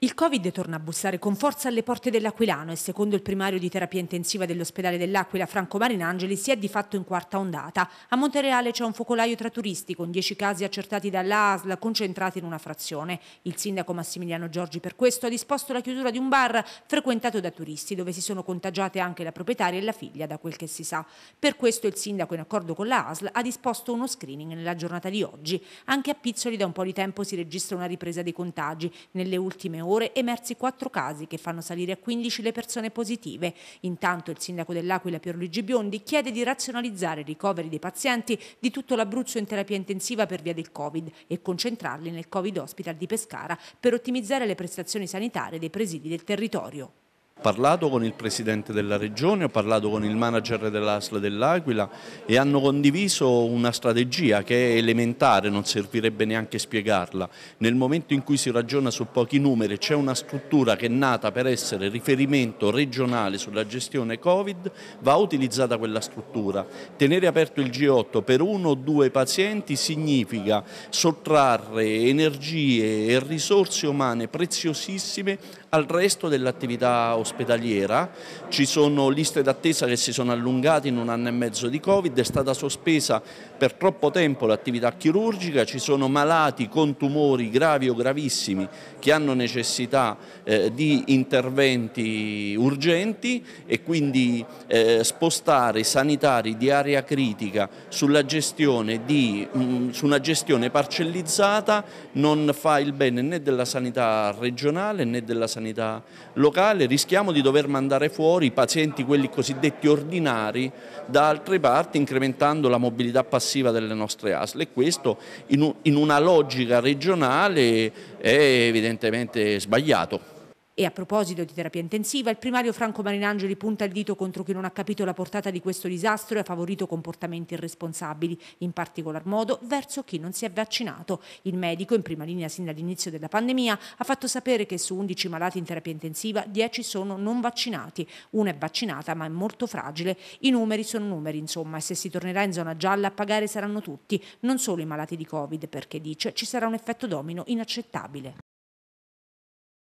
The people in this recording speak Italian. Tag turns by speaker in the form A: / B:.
A: Il Covid torna a bussare con forza alle porte dell'Aquilano e secondo il primario di terapia intensiva dell'ospedale dell'Aquila Franco Marinangeli si è di fatto in quarta ondata. A Montereale c'è un focolaio tra turisti con 10 casi accertati dall'ASL concentrati in una frazione. Il sindaco Massimiliano Giorgi per questo ha disposto la chiusura di un bar frequentato da turisti dove si sono contagiate anche la proprietaria e la figlia da quel che si sa. Per questo il sindaco in accordo con l'ASL ha disposto uno screening nella giornata di oggi. Anche a Pizzoli da un po' di tempo si registra una ripresa dei contagi. Nelle ultime ore ore emersi quattro casi che fanno salire a 15 le persone positive. Intanto il sindaco dell'Aquila Pierluigi Biondi chiede di razionalizzare i ricoveri dei pazienti di tutto l'Abruzzo in terapia intensiva per via del Covid e concentrarli nel Covid Hospital di Pescara per ottimizzare le prestazioni sanitarie dei presidi del territorio.
B: Ho parlato con il presidente della regione, ho parlato con il manager dell'ASL dell'Aquila e hanno condiviso una strategia che è elementare, non servirebbe neanche spiegarla. Nel momento in cui si ragiona su pochi numeri c'è una struttura che è nata per essere riferimento regionale sulla gestione Covid, va utilizzata quella struttura. Tenere aperto il G8 per uno o due pazienti significa sottrarre energie e risorse umane preziosissime al resto dell'attività ospedaliera ospedaliera, ci sono liste d'attesa che si sono allungate in un anno e mezzo di Covid, è stata sospesa per troppo tempo l'attività chirurgica, ci sono malati con tumori gravi o gravissimi che hanno necessità eh, di interventi urgenti e quindi eh, spostare sanitari di area critica sulla gestione di, mh, mm, su una gestione parcellizzata non fa il bene né della sanità regionale né della sanità locale, rischiamo rischiamo di dover mandare fuori i pazienti, quelli cosiddetti ordinari, da altre parti incrementando la mobilità passiva delle nostre ASL e questo in una logica regionale è evidentemente sbagliato.
A: E a proposito di terapia intensiva, il primario Franco Marinangeli punta il dito contro chi non ha capito la portata di questo disastro e ha favorito comportamenti irresponsabili, in particolar modo verso chi non si è vaccinato. Il medico, in prima linea sin dall'inizio della pandemia, ha fatto sapere che su 11 malati in terapia intensiva 10 sono non vaccinati, una è vaccinata ma è molto fragile. I numeri sono numeri, insomma, e se si tornerà in zona gialla a pagare saranno tutti, non solo i malati di Covid, perché dice ci sarà un effetto domino inaccettabile.